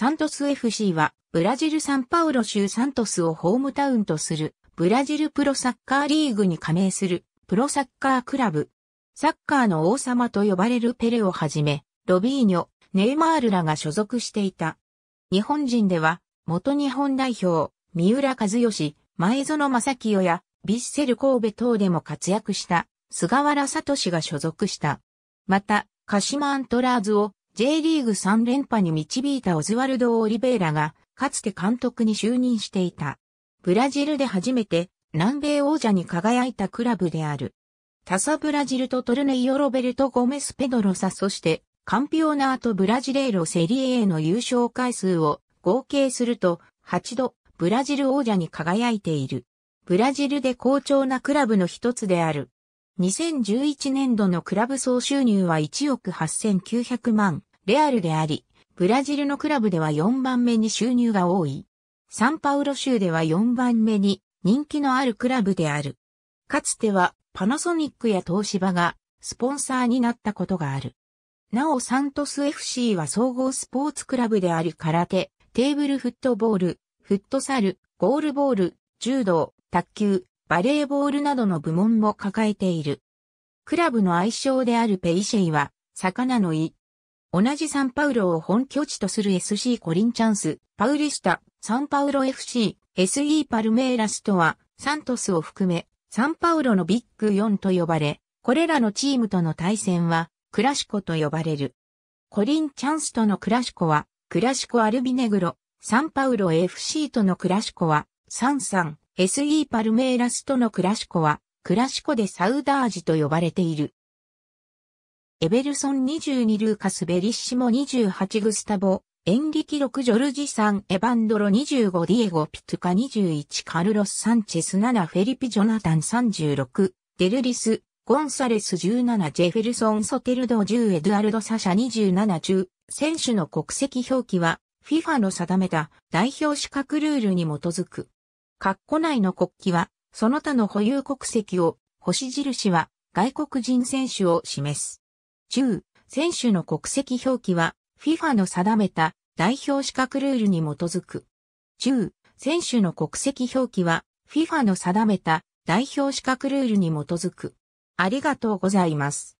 サントス FC は、ブラジルサンパウロ州サントスをホームタウンとする、ブラジルプロサッカーリーグに加盟する、プロサッカークラブ。サッカーの王様と呼ばれるペレをはじめ、ロビーニョ、ネイマールらが所属していた。日本人では、元日本代表、三浦和義、前園正清や、ビッセル神戸等でも活躍した、菅原聡が所属した。また、鹿島アントラーズを J リーグ3連覇に導いたオズワルド・オリベイラが、かつて監督に就任していた。ブラジルで初めて南米王者に輝いたクラブである。タサブラジルとトルネイオロベルト・ゴメス・ペドロサそして、カンピオナート・ブラジレーロ・セリエ A の優勝回数を合計すると8度ブラジル王者に輝いている。ブラジルで好調なクラブの一つである。2011年度のクラブ総収入は1億8900万レアルであり、ブラジルのクラブでは4番目に収入が多い。サンパウロ州では4番目に人気のあるクラブである。かつてはパナソニックや東芝がスポンサーになったことがある。なおサントス FC は総合スポーツクラブであり空手、テーブルフットボール、フットサル、ゴールボール、柔道、卓球、バレーボールなどの部門も抱えている。クラブの愛称であるペイシェイは、魚の胃、同じサンパウロを本拠地とする SC コリンチャンス、パウリスタ、サンパウロ FC、SE パルメイラスとは、サントスを含め、サンパウロのビッグ4と呼ばれ、これらのチームとの対戦は、クラシコと呼ばれる。コリンチャンスとのクラシコは、クラシコアルビネグロ、サンパウロ FC とのクラシコは、サンサン、SE パルメイラスとのクラシコは、クラシコでサウダージと呼ばれている。エベルソン22ルーカス・ベリッシモ28グスタボ、エンリキ6ジョルジ3エバンドロ25ディエゴ・ピトカ21カルロス・サンチェス7フェリピ・ジョナタン36デルリス、ゴンサレス17ジェフェルソン・ソテルド10エドアルド・サシャ27中、選手の国籍表記は FIFA の定めた代表資格ルールに基づく。括弧内の国旗はその他の保有国籍を、星印は外国人選手を示す。1選手の国籍表記は FIFA の定めた代表資格ルールに基づく。1選手の国籍表記は FIFA の定めた代表資格ルールに基づく。ありがとうございます。